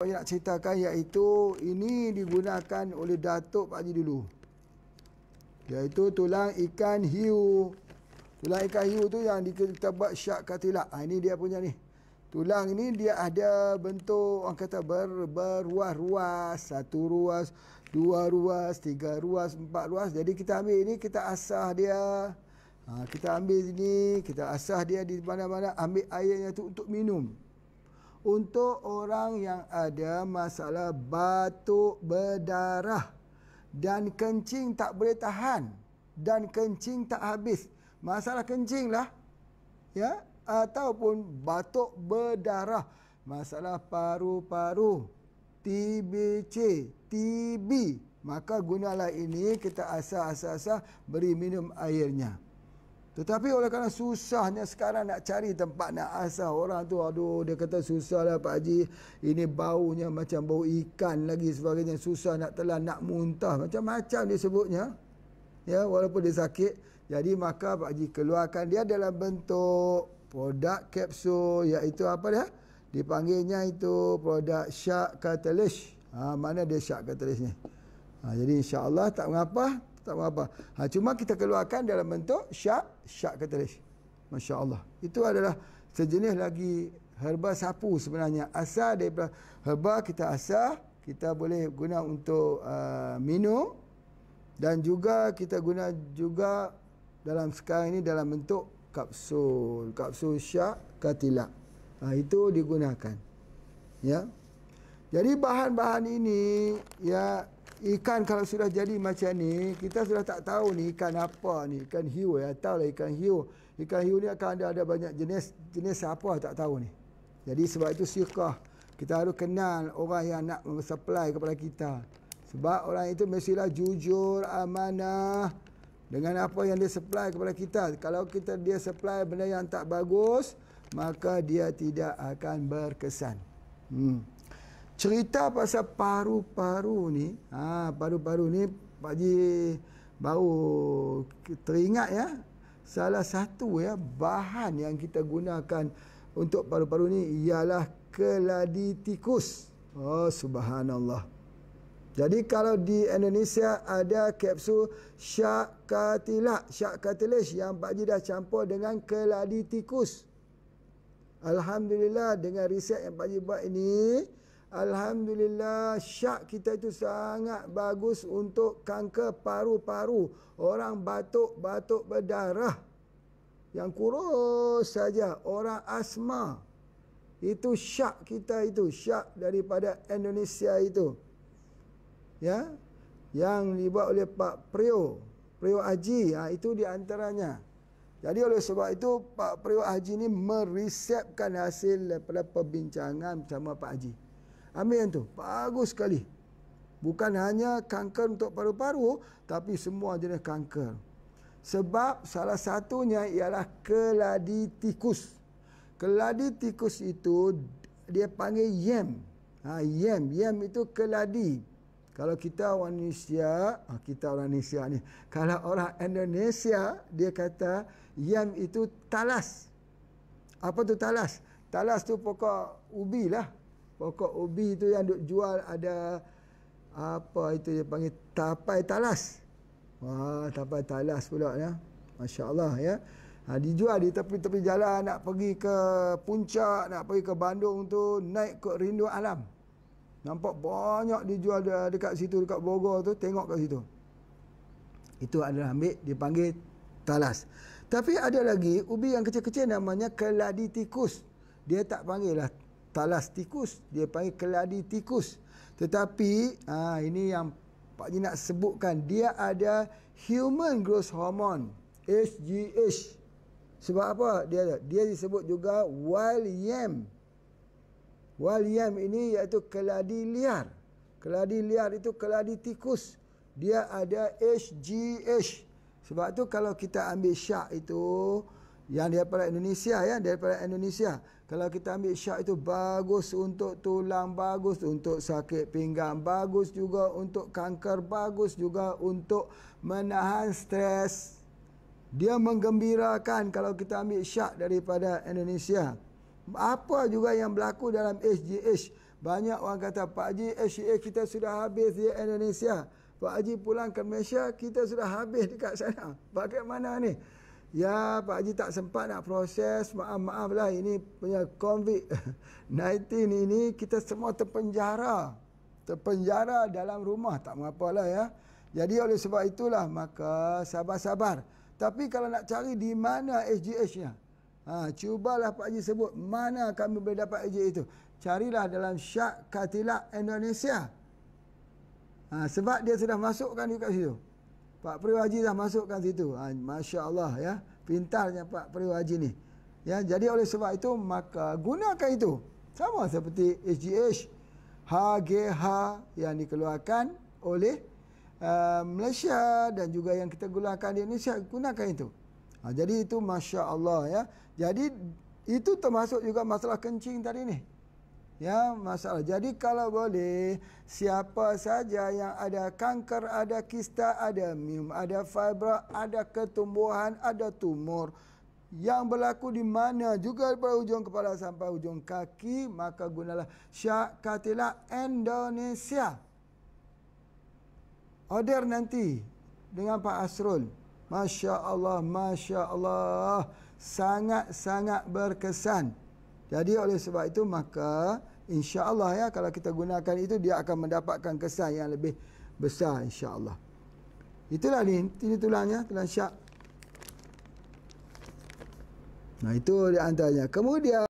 Yang nak ceritakan iaitu ini digunakan oleh Datuk Pak dulu. Iaitu tulang ikan hiu. Tulang ikan hiu tu yang kita buat syak katilak. Ha, ini dia punya ni. Tulang ini dia ada bentuk orang kata ber, berruas-ruas. Satu ruas, dua ruas, tiga ruas, empat ruas. Jadi kita ambil ini, kita asah dia. Ha, kita ambil ini, kita asah dia di mana-mana. Ambil airnya tu untuk minum untuk orang yang ada masalah batuk berdarah dan kencing tak boleh tahan dan kencing tak habis. Masalah kencing lah. Ya? Ataupun batuk berdarah. Masalah paru-paru. TBC. TB. Maka gunalah ini kita asal-asal asah beri minum airnya. Tetapi oleh kerana susahnya sekarang nak cari tempat nak asah orang tu aduh dia kata susahlah Pak Haji ini baunya macam bau ikan lagi sebagainya susah nak telan nak muntah macam-macam dia sebutnya ya walaupun dia sakit jadi maka Pak Haji keluarkan dia dalam bentuk produk kapsul iaitu apa dia dipanggilnya itu produk shark catalyst ha mana dia shark catalyst ni ha, jadi insyaallah tak mengapa tak apa-apa. Ha, cuma kita keluarkan dalam bentuk syak, syak katalis. Masya Allah. Itu adalah sejenis lagi herba sapu sebenarnya. Asal daripada herba kita asal, kita boleh guna untuk uh, minum dan juga kita guna juga dalam sekarang ini dalam bentuk kapsul. Kapsul syak katilak. Ha, itu digunakan. Ya. Jadi bahan-bahan ini ya ikan kalau sudah jadi macam ni, kita sudah tak tahu ni ikan apa ni, ikan hiu ya, tahu lah ikan hiu. Ikan hiu ni akan ada ada banyak jenis, jenis apa tak tahu ni. Jadi sebab itu syukah, kita harus kenal orang yang nak supply kepada kita. Sebab orang itu mestilah jujur, amanah dengan apa yang dia supply kepada kita. Kalau kita dia supply benda yang tak bagus, maka dia tidak akan berkesan. Hmm. Cerita pasal paru-paru ni, ha, paru-paru ni Pak Ji baru teringat ya. Salah satu ya bahan yang kita gunakan untuk paru-paru ni ialah keladi tikus. Oh subhanallah. Jadi kalau di Indonesia ada kapsul syak katilak, syak katilis yang Pak Ji dah campur dengan keladi tikus. Alhamdulillah dengan riset yang Pak Ji buat ini, Alhamdulillah syak kita itu sangat bagus untuk kanker paru-paru. Orang batuk-batuk berdarah. Yang kurus saja. Orang asma. Itu syak kita itu. Syak daripada Indonesia itu. Ya. Yang dibuat oleh Pak Priyo Priyo Haji. Ha, itu di antaranya. Jadi oleh sebab itu Pak Priyo Haji ini meresepkan hasil daripada perbincangan bersama Pak Haji. Ambil yang tu. Bagus sekali. Bukan hanya kanker untuk paru-paru, tapi semua jenis kanker. Sebab salah satunya ialah keladi tikus. Keladi tikus itu dia panggil yam. Ha, yam. Yam itu keladi. Kalau kita orang Indonesia, ha, kita orang Indonesia ni. Kalau orang Indonesia, dia kata yam itu talas. Apa tu talas? Talas tu pokok ubi lah pokok ubi tu yang duk jual ada apa itu dia panggil tapai talas. Wah, tapai talas pula ya. Masya-Allah ya. Ha, dijual di tepi-tepi jalan nak pergi ke puncak, nak pergi ke Bandung tu naik ke rindu alam. Nampak banyak dijual dekat situ dekat Bogor tu, tengok kat situ. Itu adalah ambil dipanggil talas. Tapi ada lagi ubi yang kecil-kecil namanya keladi tikus. Dia tak panggil lah talas tikus dia panggil keladi tikus tetapi ha, ini yang Pak Ji nak sebutkan dia ada human growth hormone HGH sebab apa dia ada? dia disebut juga wild yam wild yam ini iaitu keladi liar keladi liar itu keladi tikus dia ada HGH sebab tu kalau kita ambil syak itu yang daripada Indonesia ya daripada Indonesia kalau kita ambil syak itu bagus untuk tulang bagus untuk sakit pinggang bagus juga untuk kanker bagus juga untuk menahan stres dia menggembirakan kalau kita ambil syak daripada Indonesia apa juga yang berlaku dalam HGH banyak orang kata Pak Haji HGH kita sudah habis di Indonesia Pak Haji pulang ke Malaysia kita sudah habis dekat sana bagaimana ni Ya Pak Haji tak sempat nak proses Maaf-maaf lah ini punya COVID-19 ini Kita semua terpenjara Terpenjara dalam rumah Tak mengapa lah ya Jadi oleh sebab itulah Maka sabar-sabar Tapi kalau nak cari di mana SGH-nya ha, Cubalah Pak Haji sebut Mana kami boleh dapat SGH itu Carilah dalam syak katilak Indonesia ha, Sebab dia sudah masukkan dekat situ Pak Periw Haji dah masukkan situ. Ha, Masya Allah ya. Pintarnya Pak Periw Haji ni. Ya, jadi oleh sebab itu maka gunakan itu. Sama seperti HGH. HGH yang dikeluarkan oleh uh, Malaysia dan juga yang kita gunakan di Indonesia. Gunakan itu. Ha, jadi itu Masya Allah ya. Jadi itu termasuk juga masalah kencing tadi ni ya masalah. Jadi kalau boleh siapa saja yang ada kanker, ada kista, ada mium, ada fibra, ada ketumbuhan, ada tumor yang berlaku di mana juga dari ujung kepala sampai ujung kaki maka gunalah Syak Katila Indonesia. Order nanti dengan Pak Asrul. Masya Allah, Masya Allah. Sangat-sangat berkesan. Jadi oleh sebab itu maka insya-Allah ya kalau kita gunakan itu dia akan mendapatkan kesan yang lebih besar insya-Allah. Itulah ni, ini tulangnya, tulang syak. Nah itu di antaranya. Kemudian